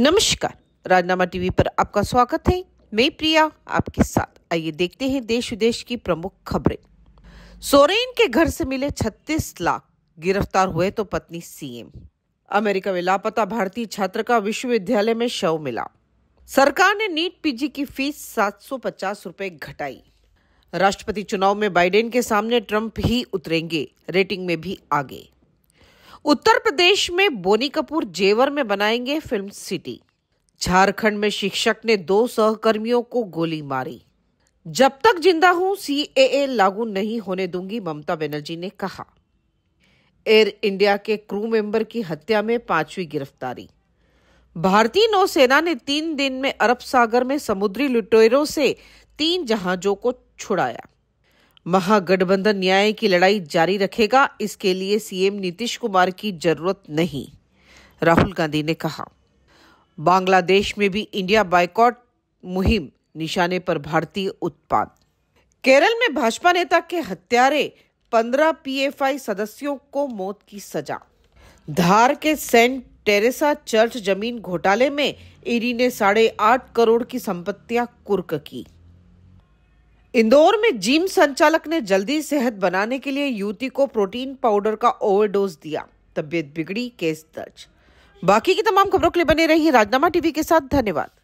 नमस्कार राजनामा टीवी पर आपका स्वागत है मैं प्रिया आपके साथ आइए देखते हैं देश विदेश की प्रमुख खबरें सोरेन के घर से मिले 36 लाख गिरफ्तार हुए तो पत्नी सीएम अमेरिका में लापता भारतीय छात्र का विश्वविद्यालय में शव मिला सरकार ने नीट पीजी की फीस सात सौ घटाई राष्ट्रपति चुनाव में बाइडेन के सामने ट्रंप ही उतरेंगे रेटिंग में भी आगे उत्तर प्रदेश में बोनी कपूर जेवर में बनाएंगे फिल्म सिटी झारखंड में शिक्षक ने दो सहकर्मियों को गोली मारी जब तक जिंदा हूं सी लागू नहीं होने दूंगी ममता बनर्जी ने कहा एयर इंडिया के क्रू मेंबर की हत्या में पांचवी गिरफ्तारी भारतीय नौसेना ने तीन दिन में अरब सागर में समुद्री लुटेरों से तीन जहाजों को छुड़ाया महागठबंधन न्याय की लड़ाई जारी रखेगा इसके लिए सीएम नीतीश कुमार की जरूरत नहीं राहुल गांधी ने कहा बांग्लादेश में भी इंडिया बाइकॉट मुहिम निशाने पर भारतीय उत्पाद केरल में भाजपा नेता के हत्यारे पंद्रह पीएफआई सदस्यों को मौत की सजा धार के सेंट टेरेसा चर्च जमीन घोटाले में ईडी ने साढ़े आठ करोड़ की संपत्तियां कुर्क की इंदौर में जिम संचालक ने जल्दी सेहत बनाने के लिए युवती को प्रोटीन पाउडर का ओवरडोज दिया तबियत बिगड़ी केस दर्ज बाकी की तमाम खबरों के लिए बने रही राजनामा टीवी के साथ धन्यवाद